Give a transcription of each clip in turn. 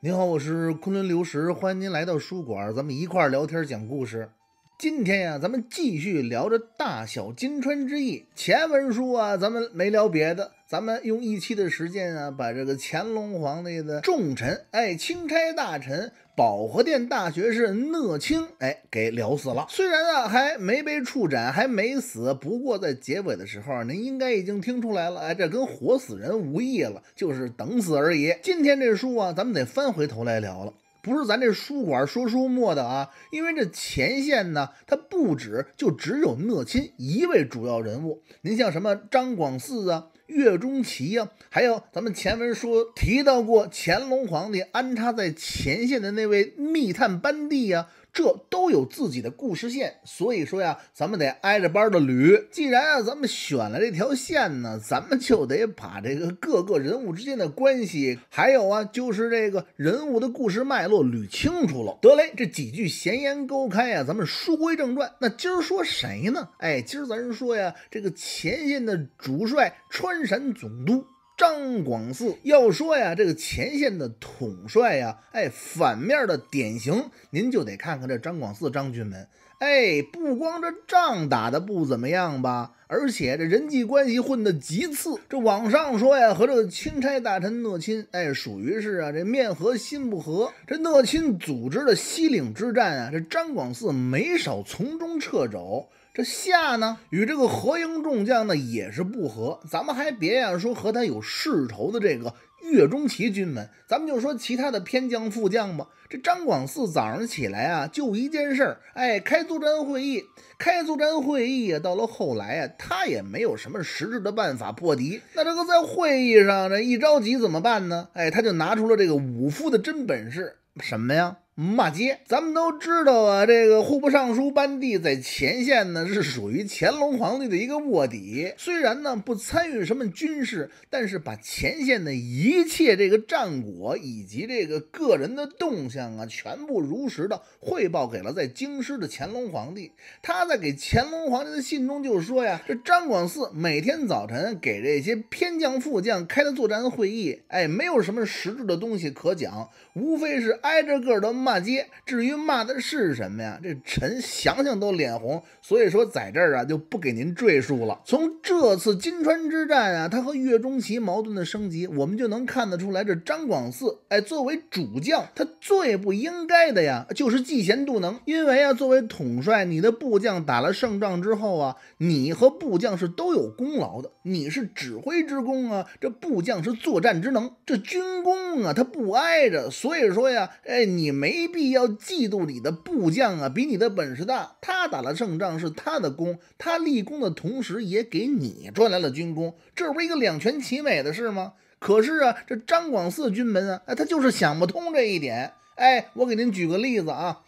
您好，我是昆仑流石，欢迎您来到书馆，咱们一块儿聊天讲故事。今天呀，咱们继续聊着大小金川之役。前文书啊，咱们没聊别的，咱们用一期的时间啊，把这个乾隆皇帝的重臣，哎，钦差大臣、保和殿大学士讷清，哎，给聊死了。虽然啊，还没被处斩，还没死，不过在结尾的时候，您应该已经听出来了，哎，这跟活死人无异了，就是等死而已。今天这书啊，咱们得翻回头来聊了。不是咱这书馆说书墨的啊，因为这前线呢，它不止就只有讷亲一位主要人物。您像什么张广嗣啊、岳钟琪啊，还有咱们前文说提到过乾隆皇帝安插在前线的那位密探班第呀。这都有自己的故事线，所以说呀，咱们得挨着班的捋。既然啊，咱们选了这条线呢，咱们就得把这个各个人物之间的关系，还有啊，就是这个人物的故事脉络捋清楚了。得嘞，这几句闲言勾开啊，咱们书归正传。那今儿说谁呢？哎，今儿咱说呀，这个前线的主帅、川陕总督。张广嗣。要说呀，这个前线的统帅呀，哎，反面的典型，您就得看看这张广嗣张军门。哎，不光这仗打的不怎么样吧，而且这人际关系混的极次。这网上说呀，和这个钦差大臣讷亲，哎，属于是啊，这面和心不和。这讷亲组织的西岭之战啊，这张广嗣没少从中掣肘。这下呢，与这个何英众将呢也是不和。咱们还别呀说和他有世仇的这个。岳钟琪军门，咱们就说其他的偏将副将吧。这张广嗣早上起来啊，就一件事儿，哎，开作战会议。开作战会议啊，到了后来啊，他也没有什么实质的办法破敌。那这个在会议上这一着急怎么办呢？哎，他就拿出了这个武夫的真本事，什么呀？骂街，咱们都知道啊。这个户部尚书班第在前线呢，是属于乾隆皇帝的一个卧底。虽然呢不参与什么军事，但是把前线的一切这个战果以及这个个人的动向啊，全部如实的汇报给了在京师的乾隆皇帝。他在给乾隆皇帝的信中就说呀：“这张广嗣每天早晨给这些偏将副将开的作战会议，哎，没有什么实质的东西可讲，无非是挨着个的。”骂街，至于骂的是什么呀？这臣想想都脸红，所以说在这儿啊就不给您赘述了。从这次金川之战啊，他和岳钟琪矛盾的升级，我们就能看得出来，这张广嗣，哎，作为主将，他最不应该的呀，就是嫉贤妒能。因为啊，作为统帅，你的部将打了胜仗之后啊，你和部将是都有功劳的，你是指挥之功啊，这部将是作战之能，这军功啊，他不挨着。所以说呀，哎，你没。没必要嫉妒你的部将啊，比你的本事大。他打了胜仗是他的功，他立功的同时也给你赚来了军功，这不是一个两全其美的事吗？可是啊，这张广四军门啊，哎，他就是想不通这一点。哎，我给您举个例子啊，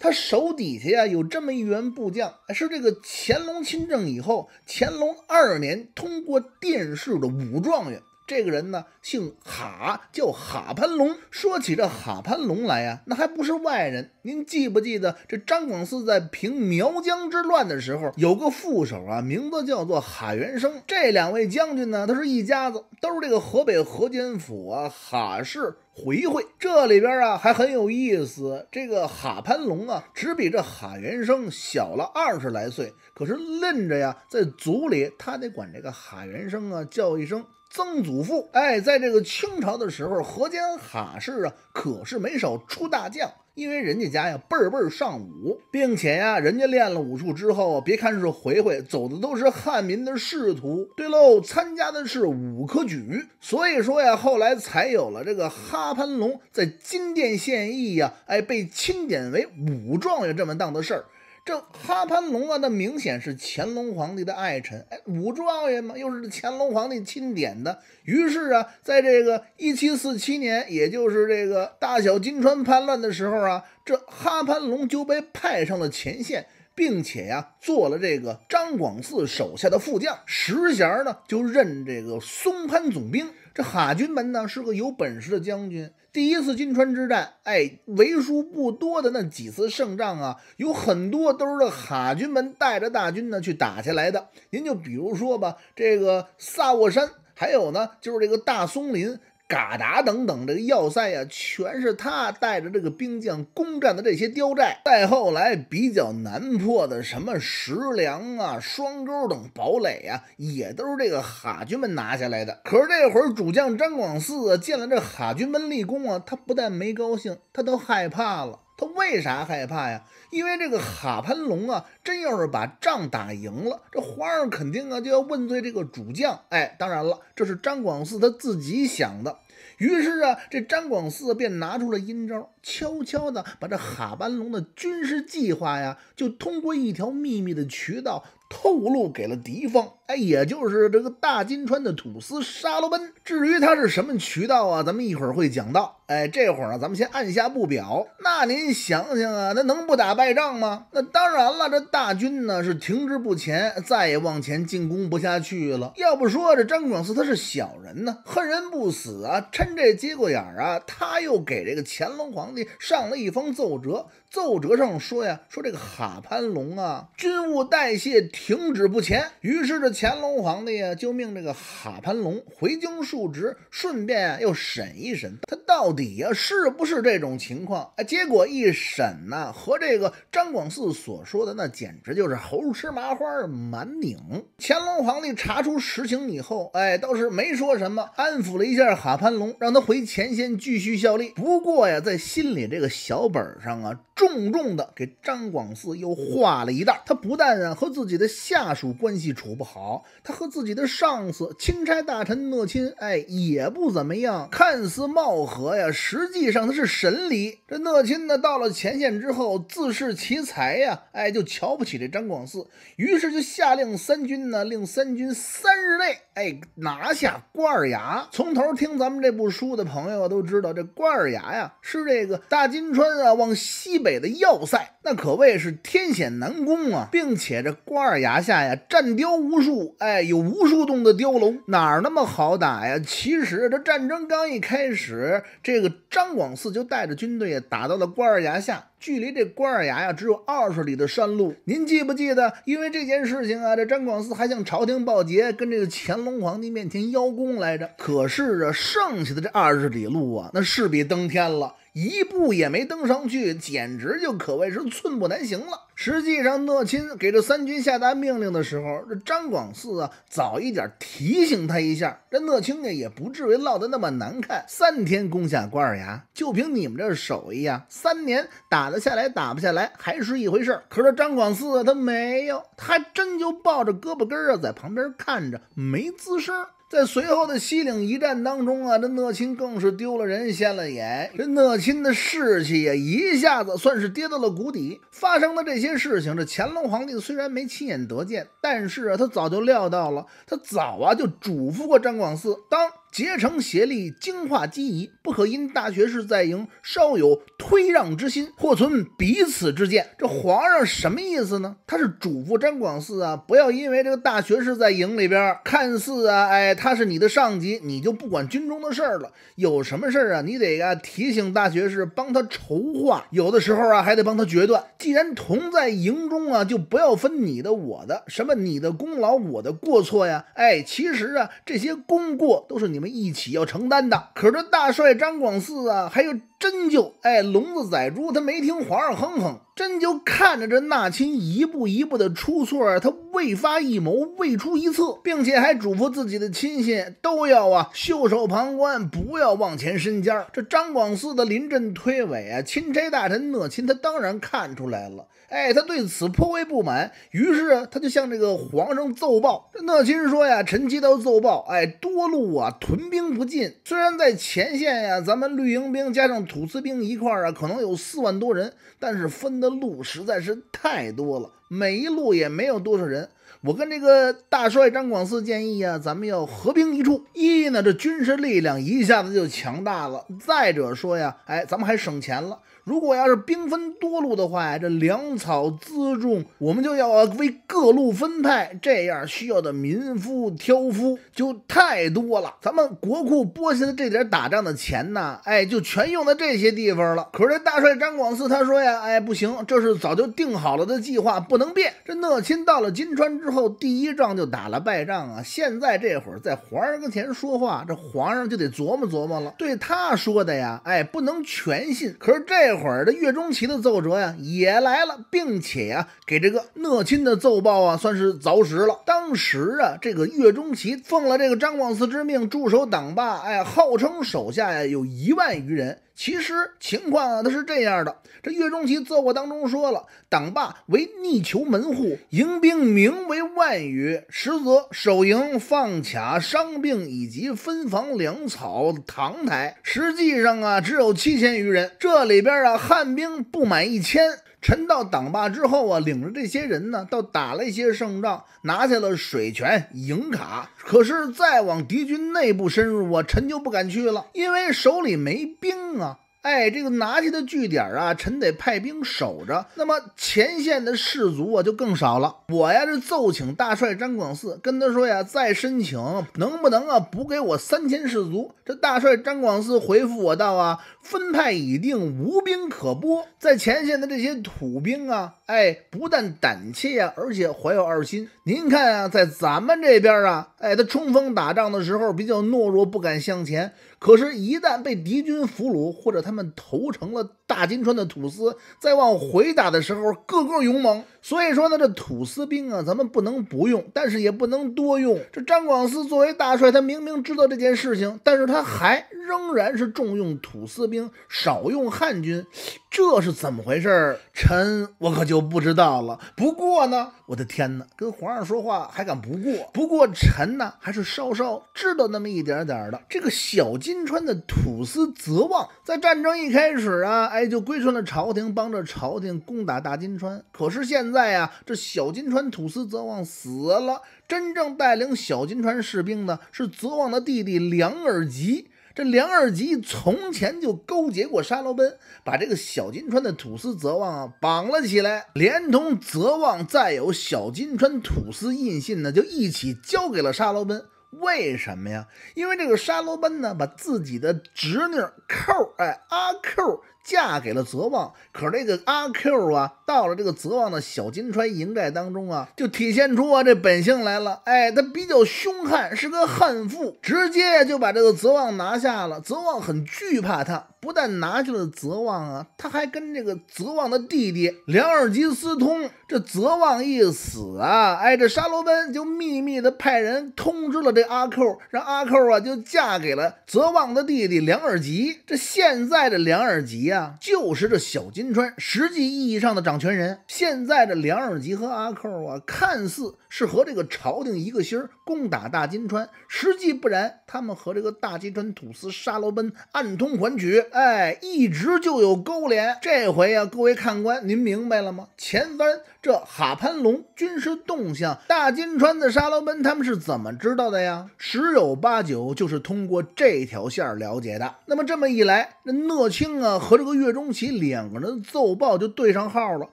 他手底下呀有这么一员部将，是这个乾隆亲政以后，乾隆二年通过殿试的武状元。这个人呢，姓哈，叫哈潘龙。说起这哈潘龙来呀，那还不是外人。您记不记得这张广嗣在平苗疆之乱的时候，有个副手啊，名字叫做哈元生。这两位将军呢，他是一家子，都是这个河北河间府啊哈氏回回。这里边啊还很有意思，这个哈潘龙啊，只比这哈元生小了二十来岁，可是论着呀，在族里他得管这个哈元生啊叫一声。曾祖父，哎，在这个清朝的时候，河间哈氏啊，可是没少出大将，因为人家家呀，辈儿辈儿尚武，并且呀，人家练了武术之后，别看是回回，走的都是汉民的仕途，对喽，参加的是武科举，所以说呀，后来才有了这个哈攀龙在金殿献艺呀，哎，被钦点为武状元这么档子事儿。这哈潘龙啊，那明显是乾隆皇帝的爱臣，哎，武状元嘛，又是乾隆皇帝钦点的。于是啊，在这个一七四七年，也就是这个大小金川叛乱的时候啊，这哈潘龙就被派上了前线，并且呀，做了这个张广嗣手下的副将。石贤呢，就任这个松潘总兵。这哈军门呢，是个有本事的将军。第一次金川之战，哎，为数不多的那几次胜仗啊，有很多都是哈军们带着大军呢去打下来的。您就比如说吧，这个萨沃山，还有呢，就是这个大松林。嘎达等等，这个要塞呀，全是他带着这个兵将攻占的这些刁寨。再后来比较难破的什么石梁啊、双沟等堡垒啊，也都是这个哈军们拿下来的。可是这会儿主将张广啊、见了这哈军们立功啊，他不但没高兴，他都害怕了。他为啥害怕呀？因为这个哈潘龙啊，真要是把仗打赢了，这皇上肯定啊就要问罪这个主将。哎，当然了，这是张广四他自己想的。于是啊，这张广四便拿出了阴招。悄悄地把这哈班龙的军事计划呀，就通过一条秘密的渠道透露给了敌方。哎，也就是这个大金川的土司沙罗奔。至于他是什么渠道啊，咱们一会儿会讲到。哎，这会儿啊，咱们先按下不表。那您想想啊，那能不打败仗吗？那当然了，这大军呢是停滞不前，再也往前进攻不下去了。要不说这张广四他是小人呢，恨人不死啊，趁这节骨眼儿啊，他又给这个乾隆皇。帝。上了一封奏折。奏折上说呀，说这个哈潘龙啊，军务代谢停止不前。于是这乾隆皇帝呀，就命这个哈潘龙回京述职，顺便又审一审他到底呀是不是这种情况。哎，结果一审呢，和这个张广四所说的那简直就是猴吃麻花满拧。乾隆皇帝查出实情以后，哎，倒是没说什么，安抚了一下哈潘龙，让他回前线继续效力。不过呀，在心里这个小本上啊。重重的给张广嗣又画了一道他不但啊和自己的下属关系处不好，他和自己的上司钦差大臣讷亲，哎也不怎么样。看似貌合呀，实际上他是神离。这讷亲呢到了前线之后，自恃其才呀，哎就瞧不起这张广嗣，于是就下令三军呢，令三军三日内哎拿下瓜尔牙。从头听咱们这部书的朋友都知道，这瓜尔牙呀是这个大金川啊往西。北的要塞。那可谓是天险难攻啊，并且这关二崖下呀，战雕无数，哎，有无数栋的雕楼，哪儿那么好打呀？其实这战争刚一开始，这个张广嗣就带着军队打到了关二崖下，距离这关二崖呀只有二十里的山路。您记不记得，因为这件事情啊，这张广嗣还向朝廷报捷，跟这个乾隆皇帝面前邀功来着？可是啊，剩下的这二十里路啊，那势比登天了，一步也没登上去，简直就可谓是。寸步难行了。实际上，讷亲给这三军下达命令的时候，这张广嗣啊，早一点提醒他一下，这讷亲呢也不至于落得那么难看。三天攻下瓜尔牙，就凭你们这手艺啊，三年打得下来，打不下来还是一回事。可是张广嗣啊，他没有，他真就抱着胳膊根儿啊，在旁边看着，没吱声。在随后的西岭一战当中啊，这讷亲更是丢了人、现了眼，这讷亲的士气也一下子算是跌到了谷底。发生的这些事情，这乾隆皇帝虽然没亲眼得见，但是啊，他早就料到了，他早啊就嘱咐过张广泗当。结成协力，精化机宜，不可因大学士在营，稍有推让之心，或存彼此之见。这皇上什么意思呢？他是嘱咐詹广嗣啊，不要因为这个大学士在营里边，看似啊，哎，他是你的上级，你就不管军中的事儿了。有什么事儿啊，你得啊提醒大学士，帮他筹划。有的时候啊，还得帮他决断。既然同在营中啊，就不要分你的我的，什么你的功劳，我的过错呀。哎，其实啊，这些功过都是你们。一起要承担的，可是这大帅张广四啊，还有。真就哎，聋子宰猪，他没听皇上哼哼。真就看着这纳亲一步一步的出错，他未发一谋，未出一策，并且还嘱咐自己的亲信都要啊袖手旁观，不要往前伸尖这张广嗣的临阵推诿啊，钦差大臣讷亲他当然看出来了，哎，他对此颇为不满，于是他就向这个皇上奏报。讷亲说呀：“臣接到奏报，哎，多路啊，屯兵不进。虽然在前线呀，咱们绿营兵加上……”土司兵一块儿啊，可能有四万多人，但是分的路实在是太多了，每一路也没有多少人。我跟这个大帅张广嗣建议啊，咱们要合兵一处，一呢这军事力量一下子就强大了。再者说呀，哎，咱们还省钱了。如果要是兵分多路的话，这粮草辎重，我们就要为各路分派，这样需要的民夫挑夫就太多了。咱们国库拨下的这点打仗的钱呢，哎，就全用在这些地方了。可是这大帅张广嗣他说呀，哎，不行，这是早就定好了的计划，不能变。这讷亲到了金川之后，第一仗就打了败仗啊。现在这会儿在皇上跟前说话，这皇上就得琢磨琢磨了。对他说的呀，哎，不能全信。可是这。会儿的岳钟琪的奏折呀也来了，并且啊给这个讷亲的奏报啊算是凿实了。当时啊这个岳钟琪奉了这个张广嗣之命驻守党坝，哎，号称手下呀有一万余人。其实情况啊，他是这样的：这岳钟琪奏过当中说了，党坝为逆求门户，迎兵名为万余，实则守营放卡伤病以及分房粮草堂台，实际上啊只有七千余人。这里边。汉兵不满一千，陈到党坝之后啊，领着这些人呢，倒打了一些胜仗，拿下了水泉、营卡。可是再往敌军内部深入，啊，陈就不敢去了，因为手里没兵啊。哎，这个拿下的据点啊，臣得派兵守着。那么前线的士卒啊，就更少了。我呀是奏请大帅张广嗣，跟他说呀，再申请能不能啊补给我三千士卒？这大帅张广嗣回复我道啊，分派已定，无兵可拨。在前线的这些土兵啊，哎，不但胆怯啊，而且怀有二心。您看啊，在咱们这边啊，哎，他冲锋打仗的时候比较懦弱，不敢向前。可是，一旦被敌军俘虏，或者他们投诚了。大金川的土司在往回打的时候，个个勇猛。所以说呢，这土司兵啊，咱们不能不用，但是也不能多用。这张广思作为大帅，他明明知道这件事情，但是他还仍然是重用土司兵，少用汉军，这是怎么回事儿？臣我可就不知道了。不过呢，我的天哪，跟皇上说话还敢不过？不过臣呢，还是稍稍知道那么一点点的。这个小金川的土司泽旺，在战争一开始啊。哎，就归顺了朝廷，帮着朝廷攻打大金川。可是现在啊，这小金川土司泽旺死了，真正带领小金川士兵的是泽旺的弟弟梁尔吉。这梁尔吉从前就勾结过沙罗奔，把这个小金川的土司泽旺啊绑了起来，连同泽旺再有小金川土司印信呢，就一起交给了沙罗奔。为什么呀？因为这个沙罗奔呢，把自己的侄女扣，哎，阿扣。嫁给了泽旺，可是这个阿 Q 啊，到了这个泽旺的小金川营寨当中啊，就体现出啊这本性来了。哎，他比较凶悍，是个悍妇，直接就把这个泽旺拿下了。泽旺很惧怕他，不但拿去了泽旺啊，他还跟这个泽旺的弟弟梁尔吉私通。这泽旺一死啊，哎，这沙罗奔就秘密的派人通知了这阿 Q，让阿 Q 啊就嫁给了泽旺的弟弟梁尔吉。这现在这梁尔吉啊。就是这小金川实际意义上的掌权人。现在这梁尔吉和阿扣啊，看似是和这个朝廷一个心儿攻打大金川，实际不然，他们和这个大金川土司沙罗奔暗通款曲，哎，一直就有勾连。这回啊，各位看官，您明白了吗？前三。这哈潘龙军事动向，大金川的沙罗奔他们是怎么知道的呀？十有八九就是通过这条线了解的。那么这么一来，那讷清啊和这个岳钟琪两个人的奏报就对上号了。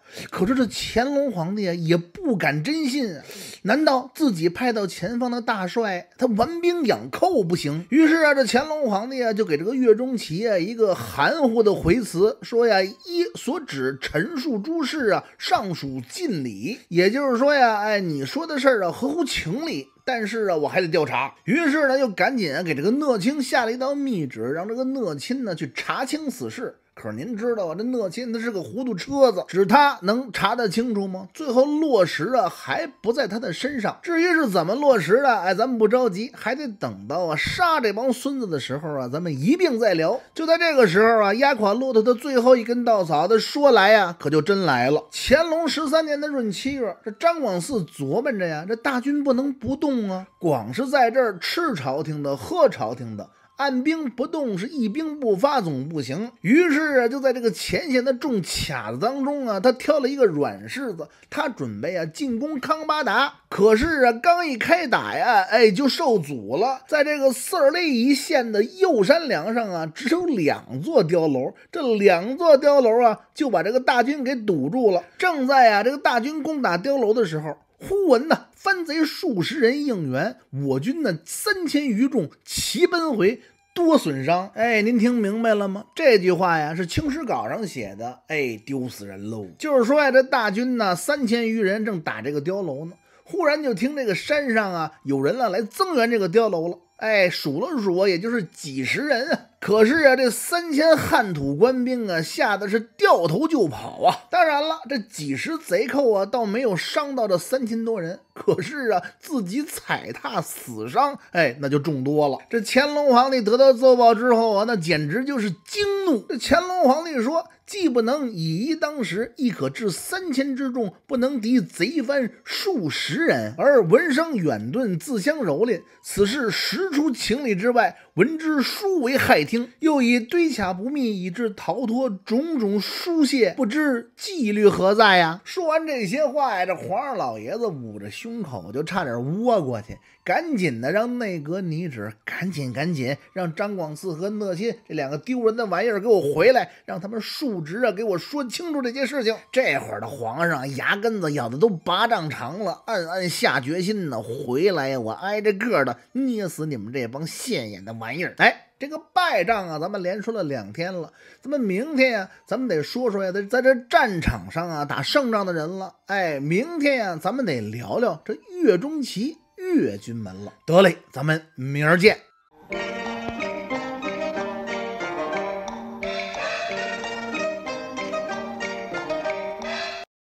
可是这乾隆皇帝啊也不敢真信，难道自己派到前方的大帅他玩兵养寇不行？于是啊，这乾隆皇帝啊就给这个岳钟琪啊一个含糊的回词，说呀，一所指陈述诸事啊，尚属机。尽礼，也就是说呀，哎，你说的事儿啊合乎情理，但是啊我还得调查，于是呢就赶紧啊给这个讷亲下了一道密旨，让这个讷亲呢去查清此事。可是您知道啊，这讷亲他是个糊涂车子，指他能查得清楚吗？最后落实啊，还不在他的身上。至于是怎么落实的，哎，咱们不着急，还得等到啊杀这帮孙子的时候啊，咱们一并再聊。就在这个时候啊，压垮骆驼的最后一根稻草，的说来呀，可就真来了。乾隆十三年的闰七月，这张广嗣琢磨着呀，这大军不能不动啊，光是在这儿吃朝廷的，喝朝廷的。按兵不动是一兵不发总不行，于是啊就在这个前线的重卡子当中啊，他挑了一个软柿子，他准备啊进攻康巴达。可是啊刚一开打呀，哎就受阻了，在这个塞尔一线的右山梁上啊，只有两座碉楼，这两座碉楼啊就把这个大军给堵住了。正在啊这个大军攻打碉楼的时候。忽闻呐，番贼数十人应援，我军呢三千余众齐奔回，多损伤。哎，您听明白了吗？这句话呀是《清史稿》上写的。哎，丢死人喽！就是说呀，这大军呢三千余人正打这个碉楼呢，忽然就听这个山上啊有人了来增援这个碉楼了。哎，数了数，也就是几十人啊。可是啊，这三千汉土官兵啊，吓得是掉头就跑啊！当然了，这几十贼寇啊，倒没有伤到这三千多人。可是啊，自己踩踏死伤，哎，那就重多了。这乾隆皇帝得到奏报之后啊，那简直就是惊怒。这乾隆皇帝说：“既不能以一当十，亦可治三千之众，不能敌贼番数十人，而闻声远遁，自相蹂躏。此事实出情理之外，闻之殊为骇听。又以堆卡不密，以致逃脱种种疏泄，不知纪律何在呀？”说完这些话呀，这皇上老爷子捂着。胸口就差点窝过去。赶紧的，让内阁拟旨！赶紧，赶紧，让张广嗣和讷亲这两个丢人的玩意儿给我回来，让他们述职啊，给我说清楚这件事情。这会儿的皇上牙根子咬的都八丈长了，暗暗下决心呢。回来我挨着个的捏死你们这帮现眼的玩意儿！哎，这个败仗啊，咱们连说了两天了，咱们明天呀，咱们得说说呀，在在这战场上啊打胜仗的人了。哎，明天呀，咱们得聊聊这岳钟琪。越军门了，得嘞，咱们明儿见。